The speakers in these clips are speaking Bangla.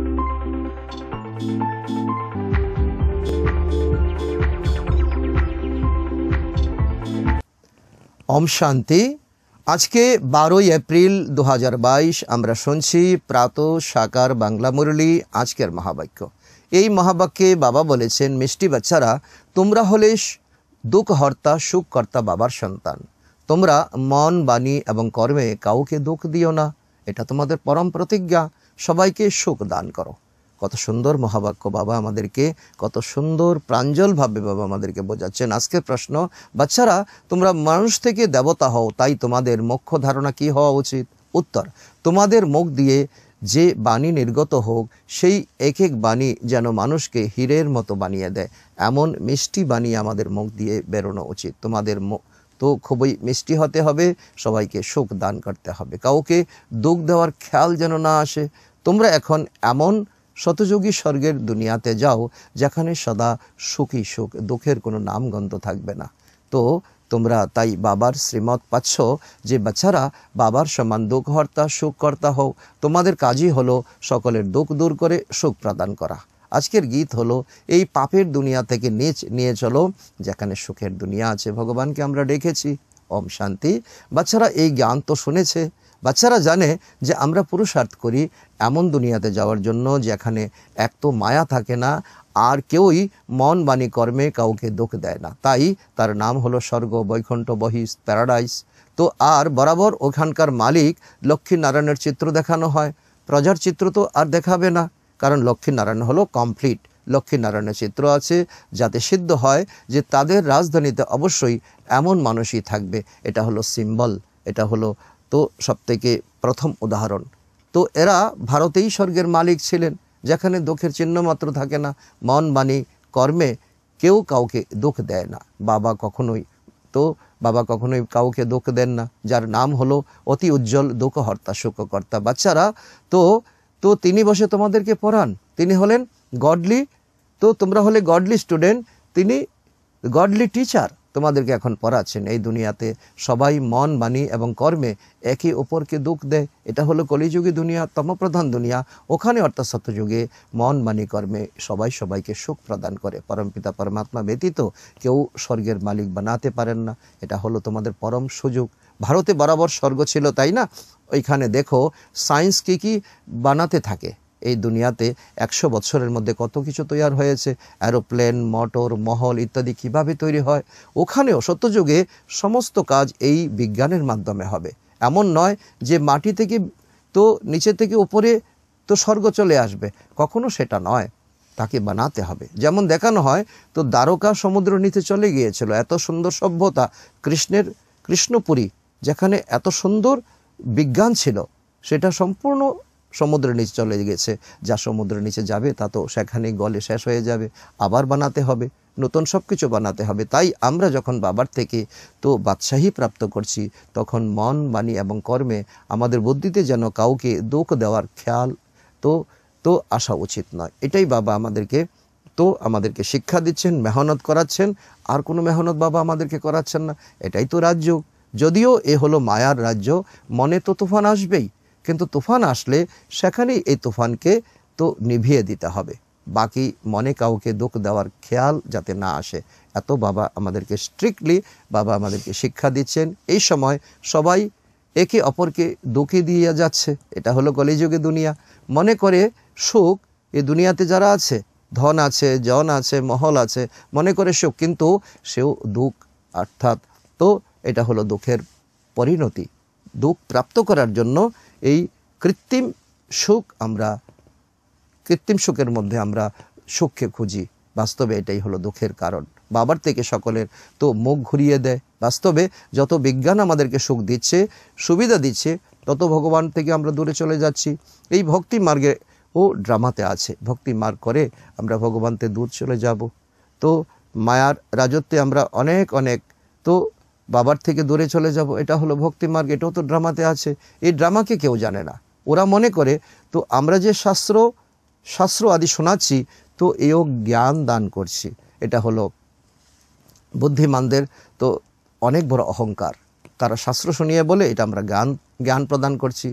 ওম শান্তি আজকে বারোই এপ্রিল দু আমরা শুনছি প্রাত সাকার বাংলা মুরলী আজকের মহাবাক্য এই মহাবাক্যে বাবা বলেছেন মিষ্টি বাচ্চারা তোমরা হলে দুঃখহর্তা সুখকর্তা বাবার সন্তান তোমরা মন বাণী এবং কর্মে কাউকে দুঃখ দিও না এটা তোমাদের পরম প্রতিজ্ঞা সবাইকে সুখ দান করো কত সুন্দর মহাবাক্য বাবা আমাদেরকে কত সুন্দর প্রাঞ্জলভাবে বাবা আমাদেরকে বোঝাচ্ছেন আজকের প্রশ্ন বাচ্চারা তোমরা মানুষ থেকে দেবতা হও তাই তোমাদের মুখ্য ধারণা কি হওয়া উচিত উত্তর তোমাদের মুখ দিয়ে যে বাণী নির্গত হোক সেই এক এক বাণী যেন মানুষকে হীরের মতো বানিয়ে দেয় এমন মিষ্টি বাণী আমাদের মুখ দিয়ে বেরোনো উচিত তোমাদের তো খুবই মিষ্টি হতে হবে সবাইকে সুখ দান করতে হবে কাউকে দুঃখ দেওয়ার খেয়াল যেন না আসে তোমরা এখন এমন শতযোগী স্বর্গের দুনিয়াতে যাও যেখানে সদা সুখী সুখ দুঃখের কোনো নামগন্ধ থাকবে না তো তোমরা তাই বাবার শ্রীমত পাচ্ছ যে বাচ্চারা বাবার সমান দুঃখহর্তা সুখকর্তা হোক তোমাদের কাজই হলো সকলের দুঃখ দূর করে সুখ প্রদান করা আজকের গীত হলো এই পাপের দুনিয়া থেকে নিচ নিয়ে চলো যেখানে সুখের দুনিয়া আছে ভগবানকে আমরা ডেকেছি ওম শান্তি বাচ্চারা এই জ্ঞান তো শুনেছে বাচ্চারা জানে যে আমরা পুরুষার্থ করি এমন দুনিয়াতে যাওয়ার জন্য যেখানে এক তো মায়া থাকে না আর কেউই মন বাণী কর্মে কাউকে দোষ দেয় না তাই তার নাম হলো স্বর্গ বৈকুণ্ঠ বহিস প্যারাডাইস তো আর বরাবর ওখানকার মালিক লক্ষ্মীনারায়ণের চিত্র দেখানো হয় প্রজার চিত্র তো আর দেখাবে না কারণ লক্ষ্মীনারায়ণ হলো কমপ্লিট লক্ষ্মীনারায়ণের চিত্র আছে যাতে সিদ্ধ হয় যে তাদের রাজধানীতে অবশ্যই এমন মানুষই থাকবে এটা হলো সিম্বল এটা হলো তো সবথেকে প্রথম উদাহরণ তো এরা ভারতেই স্বর্গের মালিক ছিলেন যেখানে দুঃখের চিহ্ন মাত্র থাকে না মন বাণী কর্মে কেউ কাউকে দুঃখ দেয় না বাবা কখনোই তো বাবা কখনোই কাউকে দুঃখ দেন না যার নাম হলো অতি উজ্জ্বল দুঃখহর্তা সুখকর্তা বাচ্চারা তো তো তিনি বসে তোমাদেরকে পড়ান তিনি হলেন গডলি তো তোমরা হলে গডলি স্টুডেন্ট তিনি গডলি টিচার তোমাদেরকে এখন পড়াচ্ছেন এই দুনিয়াতে সবাই মন বাণী এবং কর্মে একে অপরকে দুঃখ দেয় এটা হলো কলিযুগী দুনিয়া তমপ্রধান দুনিয়া ওখানে অর্থাৎ সত্যযুগে মন বাণী কর্মে সবাই সবাইকে সুখ প্রদান করে পরম পিতা পরমাত্মা ব্যতীত কেউ স্বর্গের মালিক বানাতে পারেন না এটা হলো তোমাদের পরম সুযোগ ভারতে বরাবর স্বর্গ ছিল তাই না ওইখানে দেখো সায়েন্স কী কী বানাতে থাকে এই দুনিয়াতে একশো বছরের মধ্যে কত কিছু তৈরি হয়েছে অ্যারোপ্লেন মোটর মহল ইত্যাদি কিভাবে তৈরি হয় ওখানেও সত্যযুগে সমস্ত কাজ এই বিজ্ঞানের মাধ্যমে হবে এমন নয় যে মাটি থেকে তো নিচে থেকে উপরে তো স্বর্গ চলে আসবে কখনো সেটা নয় তাকে বানাতে হবে যেমন দেখানো হয় তো দ্বারকা সমুদ্র নিতে চলে গিয়েছিল এত সুন্দর সভ্যতা কৃষ্ণের কৃষ্ণপুরী যেখানে এত সুন্দর বিজ্ঞান ছিল সেটা সম্পূর্ণ সমুদ্রের নিচে চলে গেছে যা সমুদ্রের নিচে যাবে তা তো সেখানে গলে শেষ হয়ে যাবে আবার বানাতে হবে নতুন সব কিছু বানাতে হবে তাই আমরা যখন বাবার থেকে তো বাদশাহী প্রাপ্ত করছি তখন মন বাণী এবং কর্মে আমাদের বুদ্ধিতে যেন কাউকে দুঃখ দেওয়ার খেয়াল তো তো আসা উচিত নয় এটাই বাবা আমাদেরকে তো আমাদেরকে শিক্ষা দিচ্ছেন মেহনত করাচ্ছেন আর কোনো মেহনত বাবা আমাদেরকে করাচ্ছেন না এটাই তো রাজ্য যদিও এ হলো মায়ার রাজ্য মনে তো তুফান আসবেই কিন্তু তুফান আসলে সেখানেই এই তুফানকে তো নিভিয়ে দিতে হবে বাকি মনে কাউকে দুঃখ দেওয়ার খেয়াল যাতে না আসে এত বাবা আমাদেরকে স্ট্রিক্টলি বাবা আমাদেরকে শিক্ষা দিচ্ছেন এই সময় সবাই একে অপরকে দুঃখে দিয়ে যাচ্ছে এটা হলো কলিযুগে দুনিয়া মনে করে সুখ এ দুনিয়াতে যারা আছে ধন আছে জন আছে মহল আছে মনে করে সুখ কিন্তু সেও দুঃখ অর্থাৎ তো এটা হলো দুঃখের পরিণতি দুঃখ প্রাপ্ত করার জন্য এই কৃত্রিম সুখ আমরা কৃত্রিম সুখের মধ্যে আমরা সুখকে খুঁজি বাস্তবে এটাই হলো দুঃখের কারণ বাবার থেকে সকলের তো মুখ ঘুরিয়ে দেয় বাস্তবে যত বিজ্ঞান আমাদেরকে সুখ দিচ্ছে সুবিধা দিচ্ছে তত ভগবান থেকে আমরা দূরে চলে যাচ্ছি এই ভক্তি মার্গে ও ড্রামাতে আছে ভক্তি মার্গ করে আমরা ভগবানতে দূর চলে যাব তো মায়ার রাজত্বে আমরা অনেক অনেক তো বাবার থেকে দূরে চলে যাব এটা হলো ভক্তিমার্গ এটাও তো ড্রামাতে আছে এই ড্রামাকে কেউ জানে না ওরা মনে করে তো আমরা যে শাস্ত্র শাস্ত্র আদি শোনাচ্ছি তো এও জ্ঞান দান করছি এটা হলো বুদ্ধিমানদের তো অনেক বড় অহংকার তারা শাস্ত্র শুনিয়ে বলে এটা আমরা জ্ঞান জ্ঞান প্রদান করছি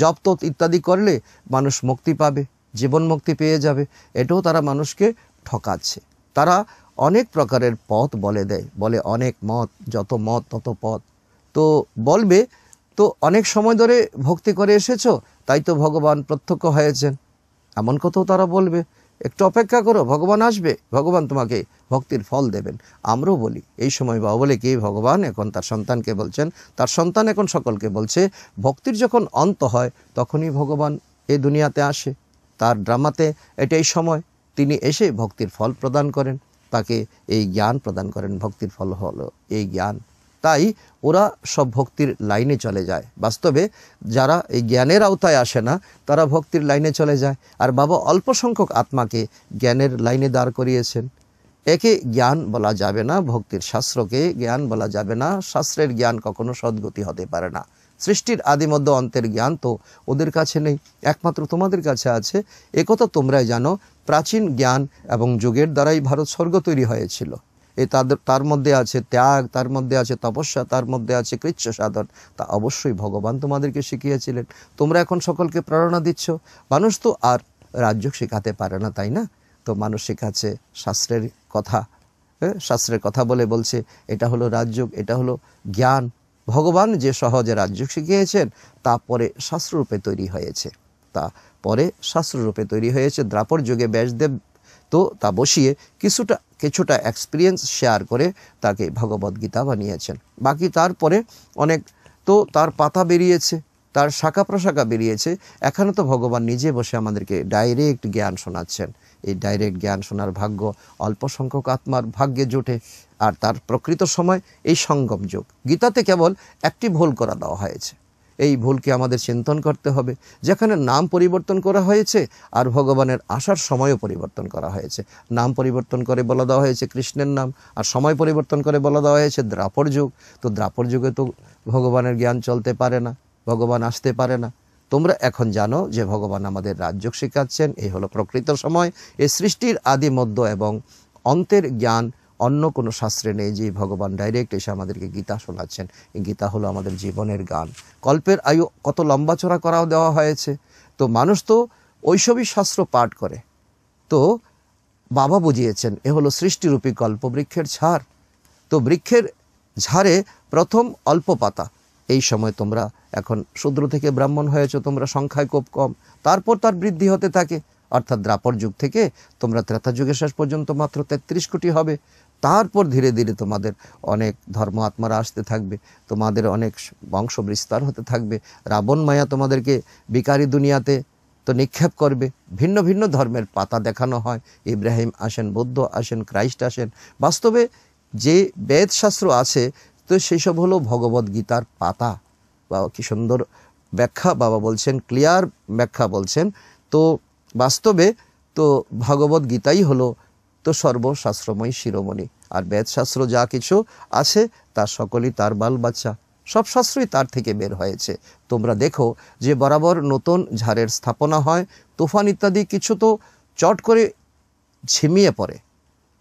জপ তত ইত্যাদি করলে মানুষ মুক্তি পাবে জীবন মুক্তি পেয়ে যাবে এটাও তারা মানুষকে ঠকাচ্ছে তারা অনেক প্রকারের পথ বলে দেয় বলে অনেক মত যত মত তত পথ তো বলবে তো অনেক সময় ধরে ভক্তি করে এসেছ তাই তো ভগবান প্রত্যক্ষ হয়েছেন এমন কথাও তারা বলবে একটু অপেক্ষা করো ভগবান আসবে ভগবান তোমাকে ভক্তির ফল দেবেন আমরাও বলি এই সময় বাবা বলে কি ভগবান এখন তার সন্তানকে বলছেন তার সন্তান এখন সকলকে বলছে ভক্তির যখন অন্ত হয় তখনই ভগবান এ দুনিয়াতে আসে তার ড্রামাতে এটাই সময় তিনি এসে ভক্তির ফল প্রদান করেন তাকে এই জ্ঞান প্রদান করেন ভক্তির ফল হলো এই জ্ঞান তাই ওরা সব ভক্তির লাইনে চলে যায় বাস্তবে যারা এই জ্ঞানের আওতায় আসে না তারা ভক্তির লাইনে চলে যায় আর বাবা অল্প সংখ্যক আত্মাকে জ্ঞানের লাইনে দাঁড় করিয়েছেন একে জ্ঞান বলা যাবে না ভক্তির শাস্ত্রকে জ্ঞান বলা যাবে না শাস্ত্রের জ্ঞান কখনো সদ্গতি হতে পারে না সৃষ্টির আদিমধ্য অন্তের জ্ঞান তো ওদের কাছে নেই একমাত্র তোমাদের কাছে আছে একথা তোমরাই জানো প্রাচীন জ্ঞান এবং যুগের দ্বারাই ভারত স্বর্গ তৈরি হয়েছিল এ তাদের তার মধ্যে আছে ত্যাগ তার মধ্যে আছে তপস্যা তার মধ্যে আছে কৃচ্ছ সাধন তা অবশ্যই ভগবান তোমাদেরকে শিখিয়েছিলেন তোমরা এখন সকলকে প্রেরণা দিচ্ছ মানুষ তো আর রাজ্য শেখাতে পারে না তাই না তো মানুষ শেখাচ্ছে শাস্ত্রের কথা শাস্ত্রের কথা বলে বলছে এটা হলো রাজযোগ এটা হলো জ্ঞান ভগবান যে সহজে রাজ্য শিখিয়েছেন তা পরে শাস্ত্ররূপে তৈরি হয়েছে সত্তা পরে শাস্ত্ররূপে তৈরি হয়েছে দ্রাপর যুগে ব্যাসদেব তো তা বসিয়ে কিছুটা কিছুটা এক্সপিরিয়েন্স শেয়ার করে তাকে ভগবদ্গীতা বানিয়েছেন বাকি তারপরে অনেক তো তার পাতা বেরিয়েছে তার শাখা প্রশাখা বেরিয়েছে এখানে তো ভগবান নিজে বসে আমাদেরকে ডাইরেক্ট জ্ঞান শোনাচ্ছেন এই ডাইরেক্ট জ্ঞান শোনার ভাগ্য অল্প সংখ্যক আত্মার ভাগ্যে জোটে আর তার প্রকৃত সময় এই সঙ্গম যোগ গীতাতে কেবল একটি ভুল করা দেওয়া হয়েছে এই ভুলকে আমাদের চিন্তন করতে হবে যেখানে নাম পরিবর্তন করা হয়েছে আর ভগবানের আসার সময়ও পরিবর্তন করা হয়েছে নাম পরিবর্তন করে বলা দেওয়া হয়েছে কৃষ্ণের নাম আর সময় পরিবর্তন করে বলা দেওয়া হয়েছে দ্রাপর যুগ তো দ্রাপর যুগে তো ভগবানের জ্ঞান চলতে পারে না ভগবান আসতে পারে না তোমরা এখন জানো যে ভগবান আমাদের রাজ্যক শেখাচ্ছেন এই হলো প্রকৃত সময় এই সৃষ্টির আদি মধ্য এবং অন্তের জ্ঞান অন্য কোনো শাস্ত্রে নেই যে ভগবান ডাইরেক্ট এসে আমাদেরকে গীতা শোনাচ্ছেন এই গীতা হলো আমাদের জীবনের গান কল্পের আয়ু কত লম্বাচড়া করাও দেওয়া হয়েছে তো মানুষ তো ওইসবই শাস্ত্র পাঠ করে তো বাবা বুঝিয়েছেন এ হলো সৃষ্টিরূপী কল্প বৃক্ষের ঝাড় তো বৃক্ষের ঝাড়ে প্রথম অল্প পাতা এই সময় তোমরা এখন শূদ্র থেকে ব্রাহ্মণ হয়েছ তোমরা সংখ্যায় খুব কম তারপর তার বৃদ্ধি হতে থাকে অর্থাৎ দ্রাপর যুগ থেকে তোমরা ত্রেতা যুগের শেষ পর্যন্ত মাত্র তেত্রিশ কোটি হবে তারপর ধীরে ধীরে তোমাদের অনেক ধর্ম আত্মারা আসতে থাকবে তোমাদের অনেক বংশ বিস্তার হতে থাকবে রাবণ মায়া তোমাদেরকে বিকারী দুনিয়াতে তো নিক্ষেপ করবে ভিন্ন ভিন্ন ধর্মের পাতা দেখানো হয় ইব্রাহিম আসেন বৌদ্ধ আসেন ক্রাইস্ট আসেন বাস্তবে যে বেদশাস্ত্র আছে তো সেসব হলো ভগবদ গীতার পাতা বা কি সুন্দর ব্যাখ্যা বাবা বলছেন ক্লিয়ার ব্যাখ্যা বলছেন তো বাস্তবে তো ভগবদ গীতাই হলো তো সর্বশাস্ত্রময় শিরোমণি আর বেদশাস্ত্র যা কিছু আছে তা সকলই তার বাল বাচ্চা সব শাস্ত্রই তার থেকে বের হয়েছে তোমরা দেখো যে বরাবর নতুন ঝাড়ের স্থাপনা হয় তুফান ইত্যাদি কিছু তো চট করে ঝিমিয়ে পড়ে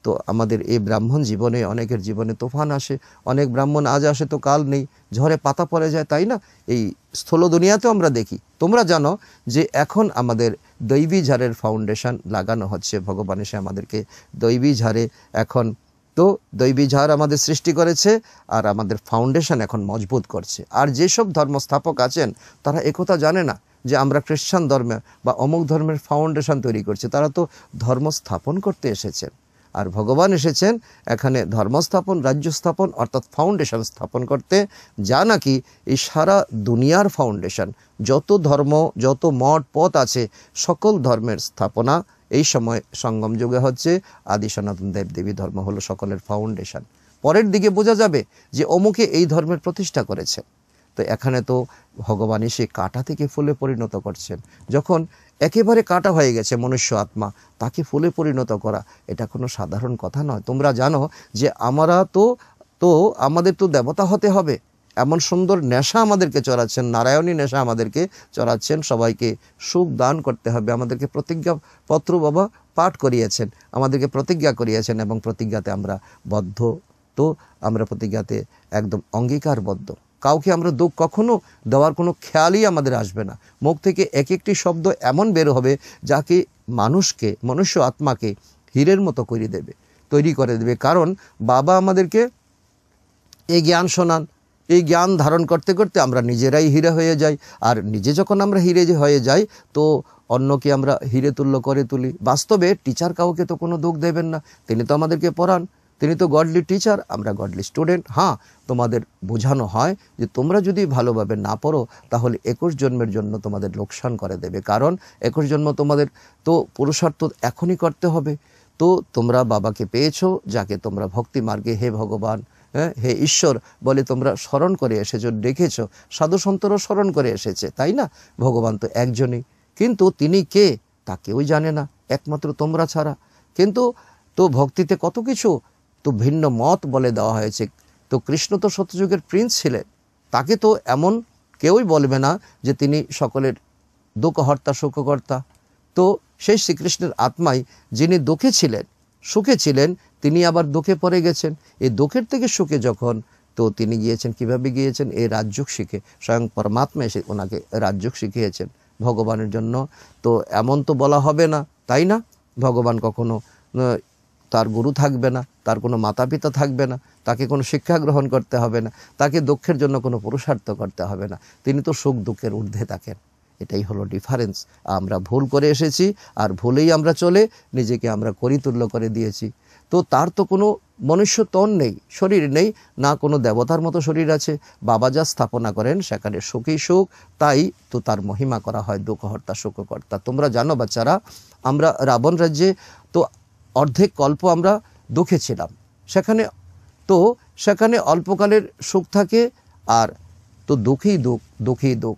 তো আমাদের এই ব্রাহ্মণ জীবনে অনেকের জীবনে তোফান আসে অনেক ব্রাহ্মণ আজ আসে তো কাল নেই ঝড়ে পাতা পড়ে যায় তাই না এই স্থল দুনিয়াতেও আমরা দেখি তোমরা জানো যে এখন আমাদের দৈবী ঝাড়ের ফাউন্ডেশন লাগানো হচ্ছে ভগবান এসে আমাদেরকে দৈবী ঝাড়ে এখন তো দৈবী ঝাড় আমাদের সৃষ্টি করেছে আর আমাদের ফাউন্ডেশন এখন মজবুত করছে আর যেসব ধর্মস্থাপক আছেন তারা একথা জানে না যে আমরা খ্রিশ্চান ধর্মে বা অমুক ধর্মের ফাউন্ডেশন তৈরি করছে তারা তো ধর্ম স্থাপন করতে এসেছেন আর ভগবান এসেছেন এখানে ধর্মস্থাপন রাজ্য স্থাপন অর্থাৎ ফাউন্ডেশন স্থাপন করতে যা নাকি এই সারা দুনিয়ার ফাউন্ডেশন যত ধর্ম যত মঠ পথ আছে সকল ধর্মের স্থাপনা এই সময় সঙ্গম যুগে হচ্ছে আদি সনাতন দেবী ধর্ম হলো সকলের ফাউন্ডেশন পরের দিকে বোঝা যাবে যে অমুকে এই ধর্মের প্রতিষ্ঠা করেছে তো এখানে তো ভগবানই এসে কাটা থেকে ফুলে পরিণত করছেন যখন একেবারে কাটা হয়ে গেছে মনুষ্য আত্মা তাকে ফুলে পরিণত করা এটা কোনো সাধারণ কথা নয় তোমরা জানো যে আমরা তো তো আমাদের তো দেবতা হতে হবে এমন সুন্দর নেশা আমাদেরকে চড়াচ্ছেন নারায়ণী নেশা আমাদেরকে চড়াচ্ছেন সবাইকে সুখ দান করতে হবে আমাদেরকে প্রতিজ্ঞাপত্র বাবা পাঠ করিয়েছেন আমাদেরকে প্রতিজ্ঞা করিয়েছেন এবং প্রতিজ্ঞাতে আমরা বদ্ধ তো আমরা প্রতিজ্ঞাতে একদম অঙ্গীকারবদ্ধ কাউকে আমরা দুঃখ কখনো দেওয়ার কোনো খেয়ালই আমাদের আসবে না মুখ থেকে এক একটি শব্দ এমন বের হবে যাকে মানুষকে মনুষ্য আত্মাকে হীরের মতো করে দেবে তৈরি করে দেবে কারণ বাবা আমাদেরকে এই জ্ঞান শোনান এই জ্ঞান ধারণ করতে করতে আমরা নিজেরাই হিরে হয়ে যাই আর নিজে যখন আমরা হিরে হয়ে যাই তো অন্যকে আমরা হিরে তুল্য করে তুলি বাস্তবে টিচার কাউকে তো কোনো দুঃখ দেবেন না তিনি তো আমাদেরকে পড়ান তিনি তো গডলি টিচার আমরা গডলি স্টুডেন্ট হ্যাঁ তোমাদের বোঝানো হয় যে তোমরা যদি ভালোভাবে না পড়ো তাহলে একুশ জন্মের জন্য তোমাদের লোকসান করে দেবে কারণ একুশ জন্ম তোমাদের তো পুরুষার্থ এখনই করতে হবে তো তোমরা বাবাকে পেয়েছো যাকে তোমরা ভক্তি মার্গে হে ভগবান হ্যাঁ হে ঈশ্বর বলে তোমরা স্মরণ করে এসেছো ডেকেছ সাধু সন্তরও স্মরণ করে এসেছে তাই না ভগবান তো একজনই কিন্তু তিনি কে তা কেউই জানে না একমাত্র তোমরা ছাড়া কিন্তু তো ভক্তিতে কত কিছু তো ভিন্ন মত বলে দেওয়া হয়েছে তো কৃষ্ণ তো সত্যযুগের প্রিন্স ছিলেন তাকে তো এমন কেউই বলবে না যে তিনি সকলের দুঃখহর্তা সুখকর্তা তো সেই শ্রীকৃষ্ণের আত্মাই যিনি দুঃখে ছিলেন সুখে ছিলেন তিনি আবার দুঃখে পড়ে গেছেন এই দুঃখের থেকে সুখে যখন তো তিনি গিয়েছেন কিভাবে গিয়েছেন এই রাজযোগ শিখে স্বয়ং পরমাত্মা এসে ওনাকে রাজযোগ শিখিয়েছেন ভগবানের জন্য তো এমন তো বলা হবে না তাই না ভগবান কখনো তার গুরু থাকবে না তার কোনো মাতা পিতা থাকবে না তাকে কোনো শিক্ষা গ্রহণ করতে হবে না তাকে দুঃখের জন্য কোনো পুরুষার্থ করতে হবে না তিনি তো সুখ দুঃখের ঊর্ধ্বে থাকেন এটাই হলো ডিফারেন্স আমরা ভুল করে এসেছি আর ভুলেই আমরা চলে নিজেকে আমরা করিতুল্য করে দিয়েছি তো তার তো কোনো মনুষ্যতন নেই শরীর নেই না কোনো দেবতার মতো শরীর আছে বাবা যা স্থাপনা করেন সেখানে সুখী সুখ তাই তো তার মহিমা করা হয় দুঃখহর্তা সুখকর্তা তোমরা জানো বাচ্চারা আমরা রাবণ রাজ্যে তো অর্ধেক কল্প আমরা দুঃখে ছিলাম সেখানে তো সেখানে অল্পকালের সুখ থাকে আর তো দুঃখী দুঃখ দুঃখী দুঃখ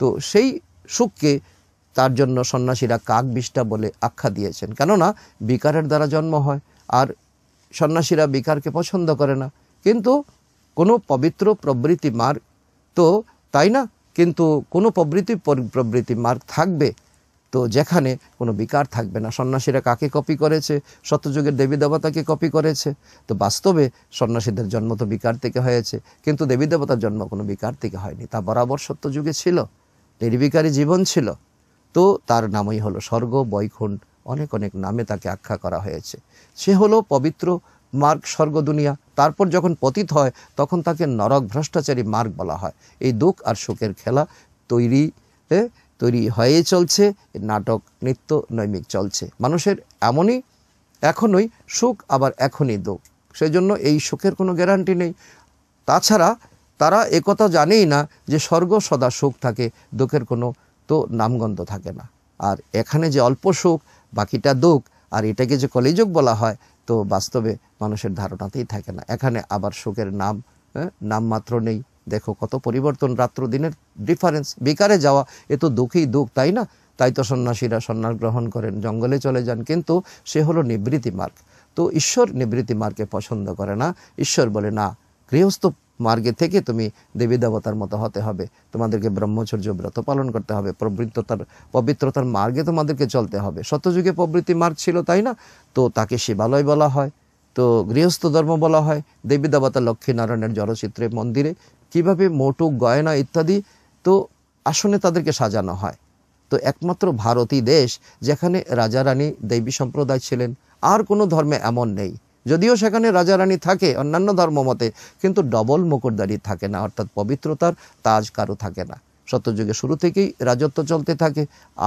তো সেই সুখকে তার জন্য সন্ন্যাসীরা কাক বিষ্ঠা বলে আখ্যা দিয়েছেন কেননা বিকারের দ্বারা জন্ম হয় আর সন্ন্যাসীরা বিকারকে পছন্দ করে না কিন্তু কোনো পবিত্র প্রবৃতি মার্গ তো তাই না কিন্তু কোনো প্রবৃত্তি প্রবৃত্তি মার্গ থাকবে তো যেখানে কোনো বিকার থাকবে না সন্ন্যাসীরা কাকে কপি করেছে সত্যযুগের দেবী দেবতাকে কপি করেছে তো বাস্তবে সন্ন্যাসীদের জন্ম তো বিকার থেকে হয়েছে কিন্তু দেবী দেবতার জন্ম কোনো বিকার থেকে হয়নি তা বরাবর সত্যযুগে ছিল নির্বিকারী জীবন ছিল তো তার নামই হলো স্বর্গ বৈকুণ্ঠ অনেক অনেক নামে তাকে আখ্যা করা হয়েছে সে হলো পবিত্র মার্গ স্বর্গ দুনিয়া তারপর যখন পতিত হয় তখন তাকে নরক ভ্রষ্টাচারী মার্গ বলা হয় এই দুঃখ আর শোকের খেলা তৈরি তৈরি হয়ে চলছে নাটক নৃত্য নৈমিক চলছে মানুষের এমনই এখনই সুখ আবার এখনই দুঃখ সেই জন্য এই সুখের কোনো গ্যারান্টি নেই তাছাড়া তারা একথা জানেই না যে স্বর্গ সদা সুখ থাকে দুঃখের কোনো তো নামগন্ধ থাকে না আর এখানে যে অল্প সুখ বাকিটা দুঃখ আর এটাকে যে কলিযুগ বলা হয় তো বাস্তবে মানুষের ধারণাতেই থাকে না এখানে আবার সুখের নাম হ্যাঁ, নামমাত্র নেই দেখো কত পরিবর্তন রাত্র দিনের ডিফারেন্স বেকারে যাওয়া এ তো দুঃখেই দুঃখ তাই না তাই তো সন্ন্যাসীরা সন্ন্যাস গ্রহণ করেন জঙ্গলে চলে যান কিন্তু সে হলো নিবৃত্তি মার্গ তো ঈশ্বর নিবৃত্তি মার্গে পছন্দ করে না ঈশ্বর বলে না গৃহস্থ মার্গে থেকে তুমি দেবী দেবতার মতো হতে হবে তোমাদেরকে ব্রহ্মচর্য ব্রত পালন করতে হবে প্রবৃত্ততার পবিত্রতার মার্গে তোমাদেরকে চলতে হবে সত্যযুগে প্রবৃত্তি মার্গ ছিল তাই না তো তাকে শিবালয় বলা হয় তো গৃহস্থ ধর্ম বলা হয় দেবী দেবতা লক্ষ্মীনারায়ণের জলচিত্রে মন্দিরে কিভাবে মোটক গয়না ইত্যাদি তো আসনে তাদেরকে সাজানো হয় তো একমাত্র ভারতী দেশ যেখানে রাজা রানী দেবী সম্প্রদায় ছিলেন আর কোনো ধর্মে এমন নেই যদিও সেখানে রাজা রানী থাকে অন্যান্য ধর্ম মতে কিন্তু ডবল মুকুটদারি থাকে না অর্থাৎ পবিত্রতার তাজ কারো থাকে না সত্যযুগে শুরু থেকেই রাজত্ব চলতে থাকে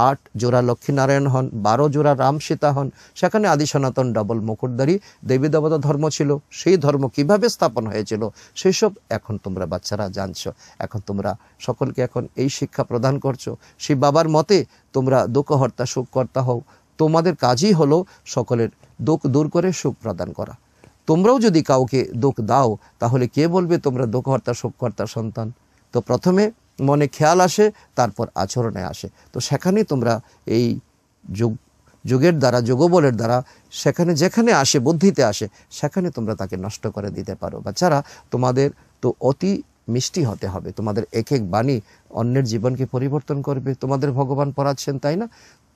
আট জোড়া লক্ষ্মীনারায়ণ হন বারো জোড়া রাম সীতা হন সেখানে আদি সনাতন ডবল মুকুটদারি দেবী দেবতা ধর্ম ছিল সেই ধর্ম কিভাবে স্থাপন হয়েছিল সেসব এখন তোমরা বাচ্চারা জানছ এখন তোমরা সকলকে এখন এই শিক্ষা প্রদান করছো সেই বাবার মতে তোমরা দুঃখহর্তা সুখকর্তা হও তোমাদের কাজই হলো সকলের দুঃখ দূর করে সুখ প্রদান করা তোমরাও যদি কাউকে দুঃখ দাও তাহলে কে বলবে তোমরা দুঃখহর্তা সুখকর্তা সন্তান তো প্রথমে মনে খেয়াল আসে তারপর আচরণে আসে তো সেখানে তোমরা এই যোগ যোগের দ্বারা যোগবলের দ্বারা সেখানে যেখানে আসে বুদ্ধিতে আসে সেখানে তোমরা তাকে নষ্ট করে দিতে পারো বাচ্চারা তোমাদের তো অতি মিষ্টি হতে হবে তোমাদের এক এক বাণী অন্যের জীবনকে পরিবর্তন করবে তোমাদের ভগবান পড়াচ্ছেন তাই না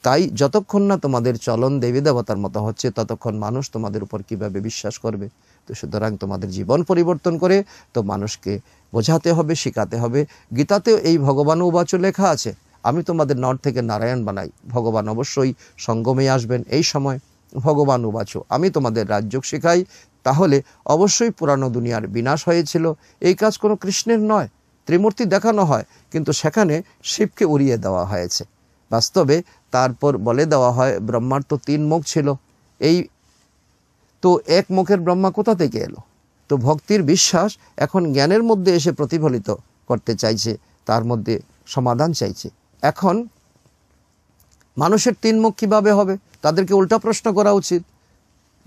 তাই যতক্ষণ না তোমাদের চলন দেবী দেবতার মতো হচ্ছে ততক্ষণ মানুষ তোমাদের উপর কিভাবে বিশ্বাস করবে তো সুতরাং তোমাদের জীবন পরিবর্তন করে তো মানুষকে বোঝাতে হবে শেখাতে হবে গীতাতেও এই ভগবান উবাচ লেখা আছে আমি তোমাদের নর থেকে নারায়ণ বানাই ভগবান অবশ্যই সঙ্গমে আসবেন এই সময় ভগবান উবাচ আমি তোমাদের রাজ্যক শেখাই তাহলে অবশ্যই পুরানো দুনিয়ার বিনাশ হয়েছিল এই কাজ কোনো কৃষ্ণের নয় ত্রিমূর্তি দেখানো হয় কিন্তু সেখানে শিবকে উড়িয়ে দেওয়া হয়েছে বাস্তবে তারপর বলে দেওয়া হয় ব্রহ্মার তো তিন মুখ ছিল এই তো এক মুখের ব্রহ্মা কোথা থেকে এলো তো ভক্তির বিশ্বাস এখন জ্ঞানের মধ্যে এসে প্রতিফলিত করতে চাইছে তার মধ্যে সমাধান চাইছে এখন মানুষের তিন মুখ কীভাবে হবে তাদেরকে উল্টা প্রশ্ন করা উচিত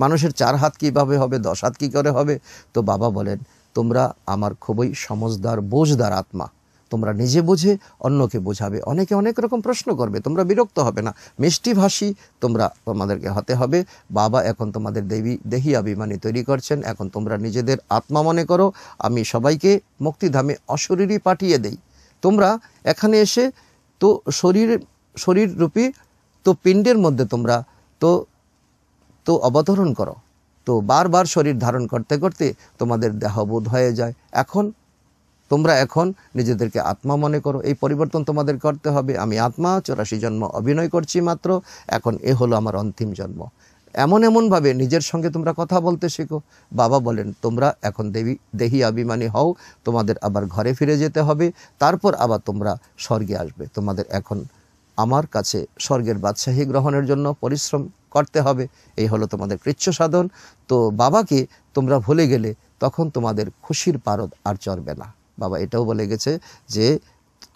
মানুষের চার হাত কীভাবে হবে দশ হাত কী করে হবে তো বাবা বলেন তোমরা আমার খুবই সমজদার বোঝদার আত্মা তোমরা নিজে বুঝে অন্যকে বোঝাবে অনেকে অনেক রকম প্রশ্ন করবে তোমরা বিরক্ত হবে না মিষ্টি ভাষী তোমরা তোমাদেরকে হতে হবে বাবা এখন তোমাদের দেবী দেহি আবিমানী তৈরি করছেন এখন তোমরা নিজেদের আত্মা মনে করো আমি সবাইকে মুক্তিধামে অশরীরই পাঠিয়ে দেই তোমরা এখানে এসে তো শরীর শরীররূপী তো পিণ্ডের মধ্যে তোমরা তো তো অবতরণ করো তো বারবার শরীর ধারণ করতে করতে তোমাদের দেহবোধ হয়ে যায় এখন তোমরা এখন নিজেদেরকে আত্মা মনে করো এই পরিবর্তন তোমাদের করতে হবে আমি আত্মা চৌরাশি জন্ম অভিনয় করছি মাত্র এখন এ হলো আমার অন্তিম জন্ম এমন এমনভাবে নিজের সঙ্গে তোমরা কথা বলতে শেখো বাবা বলেন তোমরা এখন দেবী দেহি অভিমানী হও তোমাদের আবার ঘরে ফিরে যেতে হবে তারপর আবার তোমরা স্বর্গে আসবে তোমাদের এখন আমার কাছে স্বর্গের বাদশাহী গ্রহণের জন্য পরিশ্রম করতে হবে এই হলো তোমাদের কৃচ্ছ সাধন তো বাবাকে তোমরা ভুলে গেলে তখন তোমাদের খুশির পারদ আর চরবে না বাবা এটাও বলে গেছে যে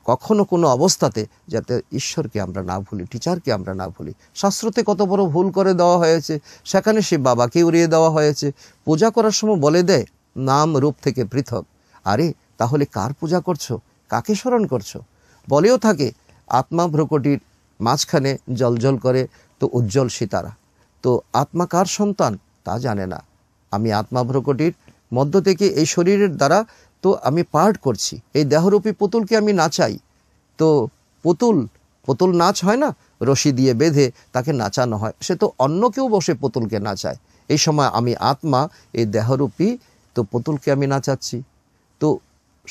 কখনো কোনো অবস্থাতে যাতে ঈশ্বরকে আমরা না ভুলি টিচারকে আমরা না ভুলি শাস্ত্রতে কত বড় ভুল করে দেওয়া হয়েছে সেখানে সে বাবাকে উড়িয়ে দেওয়া হয়েছে পূজা করার সময় বলে দেয় নাম রূপ থেকে পৃথক আরে তাহলে কার পূজা করছো কাকে স্মরণ করছো বলেও থাকে আত্মা ভ্রকটির মাঝখানে জলজল করে তো উজ্জ্বল সীতারা তো আত্মা কার সন্তান তা জানে না আমি আত্মা ভ্রকটির মধ্য থেকে এই শরীরের দ্বারা তো আমি পার্ট করছি এই দেহরূপী পুতুলকে আমি নাচাই তো পুতুল পুতুল নাচ হয় না রশি দিয়ে বেঁধে তাকে নাচানো হয় সে তো অন্য কেউ বসে পুতুলকে নাচায় এই সময় আমি আত্মা এই দেহরূপী তো পুতুলকে আমি নাচাচ্ছি তো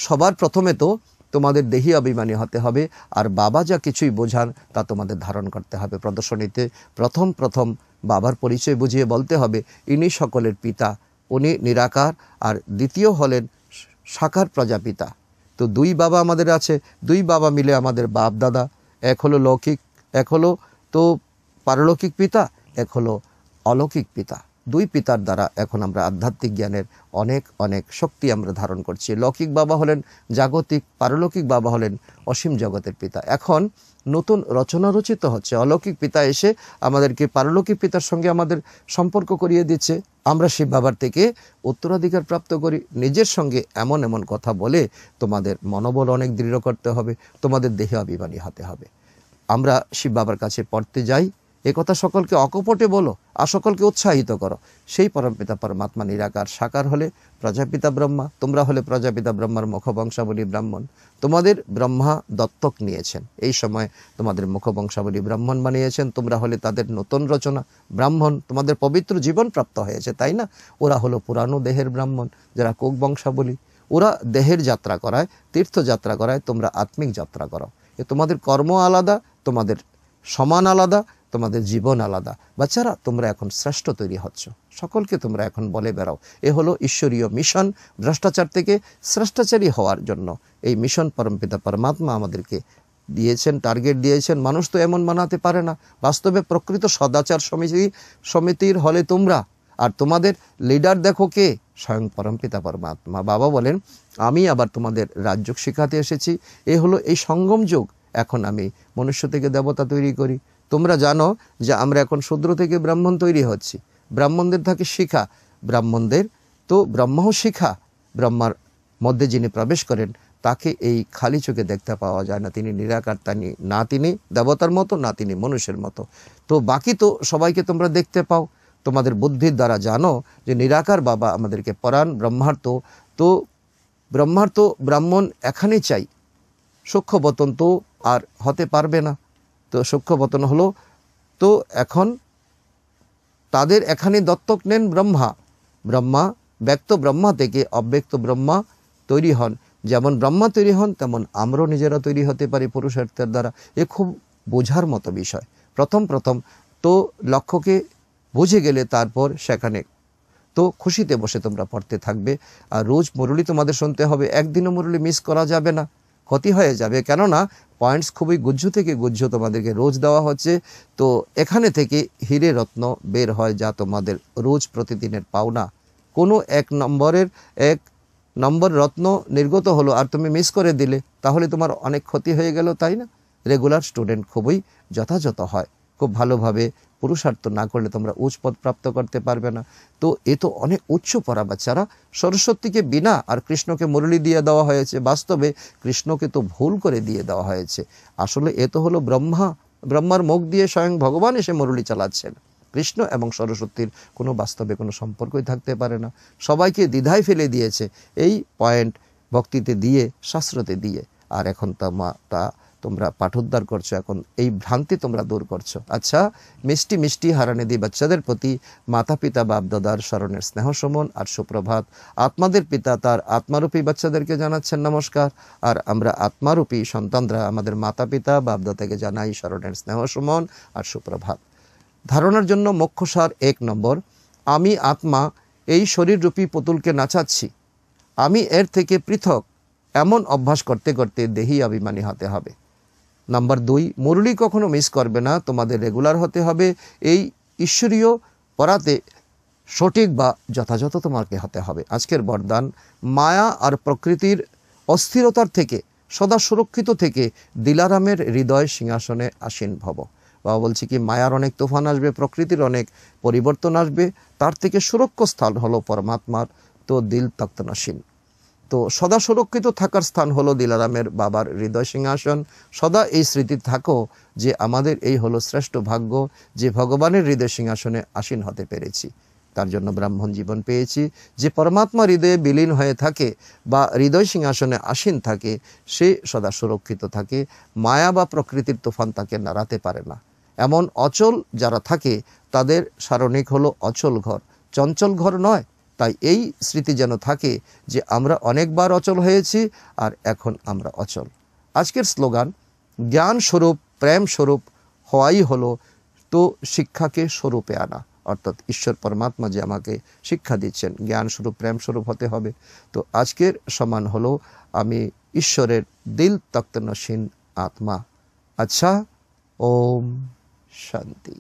সবার প্রথমে তো তোমাদের দেহি অভিমানী হতে হবে আর বাবা যা কিছুই বোঝান তা তোমাদের ধারণ করতে হবে প্রদর্শনীতে প্রথম প্রথম বাবার পরিচয় বুঝিয়ে বলতে হবে ইনি সকলের পিতা উনি নিরাকার আর দ্বিতীয় হলেন সাকার প্রজাপিতা তো দুই বাবা আমাদের আছে দুই বাবা মিলে আমাদের বাপ দাদা এক হলো লৌকিক এক হলো তো পারলৌকিক পিতা এক হলো অলৌকিক পিতা দুই পিতার দ্বারা এখন আমরা আধ্যাত্মিক জ্ঞানের অনেক অনেক শক্তি আমরা ধারণ করছি লৌকিক বাবা হলেন জাগতিক পারলৌকিক বাবা হলেন অসীম জগতের পিতা এখন নতুন রচনা রচিত হচ্ছে অলৌকিক পিতা এসে আমাদেরকে পারলৌকিক পিতার সঙ্গে আমাদের সম্পর্ক করিয়ে দিচ্ছে আমরা শিব বাবার থেকে উত্তরাধিকার প্রাপ্ত করি নিজের সঙ্গে এমন এমন কথা বলে তোমাদের মনোবল অনেক দৃঢ় করতে হবে তোমাদের দেহে অভিমানী হতে হবে আমরা শিব বাবার কাছে পড়তে যাই এ কথা সকলকে অকপটে বলো আর সকলকে উৎসাহিত করো সেই পরমপিতা পরমাত্মা নিরাকার সাকার হলে প্রজাপিতা ব্রহ্মা তোমরা হলে প্রজাপিতা ব্রহ্মার মুখবংশাবলী ব্রাহ্মণ তোমাদের ব্রহ্মা দত্তক নিয়েছেন এই সময় তোমাদের মুখবংশাবলী ব্রাহ্মণ বানিয়েছেন তোমরা হলে তাদের নতুন রচনা ব্রাহ্মণ তোমাদের পবিত্র জীবন প্রাপ্ত হয়েছে তাই না ওরা হলো পুরানো দেহের ব্রাহ্মণ যারা কোক বংশাবলী ওরা দেহের যাত্রা করায় তীর্থযাত্রা করায় তোমরা আত্মিক যাত্রা করো এ তোমাদের কর্ম আলাদা তোমাদের সমান আলাদা তোমাদের জীবন আলাদা বাচ্চারা তোমরা এখন শ্রেষ্ঠ তৈরি হচ্ছ সকলকে তোমরা এখন বলে বেড়াও এ হলো ঈশ্বরীয় মিশন ভ্রষ্টাচার থেকে শ্রেষ্টাচারী হওয়ার জন্য এই মিশন পরমপিতা পরমাত্মা আমাদেরকে দিয়েছেন টার্গেট দিয়েছেন মানুষ তো এমন মানাতে পারে না বাস্তবে প্রকৃত সদাচার সমিতি সমিতির হলে তোমরা আর তোমাদের লিডার দেখো কে স্বয়ং পরমপিতা পরমাত্মা বাবা বলেন আমি আবার তোমাদের রাজযোগ শেখাতে এসেছি এ হলো এই সঙ্গম যোগ এখন আমি মনুষ্য থেকে দেবতা তৈরি করি তোমরা জানো যে আমরা এখন শূদ্র থেকে ব্রাহ্মণ তৈরি হচ্ছি ব্রাহ্মণদের থাকে শিখা ব্রাহ্মণদের তো ব্রহ্মাও শিখা ব্রহ্মার মধ্যে যিনি প্রবেশ করেন তাকে এই খালি চোখে দেখতে পাওয়া যায় না তিনি নিরাকার তানি না তিনি দেবতার মতো না তিনি মানুষের মতো তো বাকি তো সবাইকে তোমরা দেখতে পাও তোমাদের বুদ্ধির দ্বারা জানো যে নিরাকার বাবা আমাদেরকে পরাণ ব্রহ্মার্থ তো ব্রহ্মার্থ ব্রাহ্মণ এখানে চাই তো আর হতে পারবে না তো সূক্ষ্মপতন হলো তো এখন তাদের এখানে দত্তক নেন ব্রহ্মা ব্রহ্মা ব্যক্ত ব্রহ্মা থেকে অব্যক্ত ব্রহ্মা তৈরি হন যেমন ব্রহ্মা তৈরি হন তেমন আমরাও নিজেরা তৈরি হতে পারি পুরুষার্থের দ্বারা এ খুব বোঝার মতো বিষয় প্রথম প্রথম তো লক্ষ্যকে বুঝে গেলে তারপর সেখানে তো খুশিতে বসে তোমরা পড়তে থাকবে আর রোজ মুরুলি তোমাদের শুনতে হবে একদিনও মুরুলি মিস করা যাবে না ক্ষতি হয়ে যাবে কেননা পয়েন্টস খুবই গুজ্জু থেকে গুজ্জু তোমাদেরকে রোজ দেওয়া হচ্ছে তো এখানে থেকে হিরে রত্ন বের হয় যা তোমাদের রোজ প্রতিদিনের পাওনা কোনো এক নম্বরের এক নম্বর রত্ন নির্গত হলো আর তুমি মিস করে দিলে তাহলে তোমার অনেক ক্ষতি হয়ে গেল তাই না রেগুলার স্টুডেন্ট খুবই যথাযথ হয় খুব ভালোভাবে পুরুষার্থ না করলে তোমরা উচ্চ পদ প্রাপ্ত করতে পারবে না তো এ তো অনেক উচ্চ পড়া বাচ্চারা সরস্বতীকে বিনা আর কৃষ্ণকে মুরলি দিয়ে দেওয়া হয়েছে বাস্তবে কৃষ্ণকে তো ভুল করে দিয়ে দেওয়া হয়েছে আসলে এ তো হলো ব্রহ্মা ব্রহ্মার মুখ দিয়ে স্বয়ং ভগবান এসে মুরলি চালাচ্ছেন কৃষ্ণ এবং সরস্বতীর কোনো বাস্তবে কোনো সম্পর্কই থাকতে পারে না সবাইকে দ্বিধায় ফেলে দিয়েছে এই পয়েন্ট ভক্তিতে দিয়ে শাস্ত্রতে দিয়ে আর এখন তা মা তা তোমরা পাঠোদ্ধার করছো এখন এই ভ্রান্তি তোমরা দূর করছো আচ্ছা মিষ্টি মিষ্টি হারানিদি বাচ্চাদের প্রতি মাতা পিতা বাপ দাদার স্মরণের স্নেহ সমন আর সুপ্রভাত আত্মাদের পিতা তার আত্মারূপী বাচ্চাদেরকে জানাচ্ছেন নমস্কার আর আমরা আত্মারূপী সন্তানরা আমাদের মাতা পিতা বাপদাদাকে জানাই স্মরণের স্নেহ সমন আর সুপ্রভাত ধারণার জন্য মক্ষসার এক নম্বর আমি আত্মা এই শরীররূপী পুতুলকে নাচাচ্ছি আমি এর থেকে পৃথক এমন অভ্যাস করতে করতে দেহি অভিমানী হতে হবে নাম্বার দুই মুরলি কখনো মিস করবে না তোমাদের রেগুলার হতে হবে এই ঈশ্বরীয় পড়াতে সঠিক বা যথাযথ তোমাকে হতে হবে আজকের বরদান মায়া আর প্রকৃতির অস্থিরতার থেকে সদা সুরক্ষিত থেকে দিলারামের হৃদয় সিংহাসনে আসীন ভব বাবা বলছি কি মায়ার অনেক তুফান আসবে প্রকৃতির অনেক পরিবর্তন আসবে তার থেকে সুরক্ষ স্থান হলো পরমাত্মার তো দিল তক্তনাসীন তো সদা সুরক্ষিত থাকার স্থান হলো দিলারামের বাবার হৃদয় সিংহাসন সদা এই স্মৃতি থাকো যে আমাদের এই হলো শ্রেষ্ঠ ভাগ্য যে ভগবানের হৃদয় সিংহাসনে আসীন হতে পেরেছি তার জন্য ব্রাহ্মণ জীবন পেয়েছি যে পরমাত্মা হৃদয়ে বিলীন হয়ে থাকে বা হৃদয় সিংহাসনে আসীন থাকে সে সদা সুরক্ষিত থাকে মায়া বা প্রকৃতির তুফান তাকে নাড়াতে পারে না এমন অচল যারা থাকে তাদের সারণিক হলো অচল ঘর চঞ্চল ঘর নয় তাই এই স্মৃতি যেন থাকে যে আমরা অনেকবার অচল হয়েছি আর এখন আমরা অচল আজকের স্লোগান জ্ঞান স্বরূপ প্রেম স্বরূপ হওয়াই হলো তো শিক্ষাকে স্বরূপে আনা অর্থাৎ ঈশ্বর পরমাত্মা যে আমাকে শিক্ষা দিচ্ছেন জ্ঞান স্বরূপ প্রেম স্বরূপ হতে হবে তো আজকের সমান হলো আমি ঈশ্বরের দিল তক্তনসীন আত্মা আচ্ছা ওম শান্তি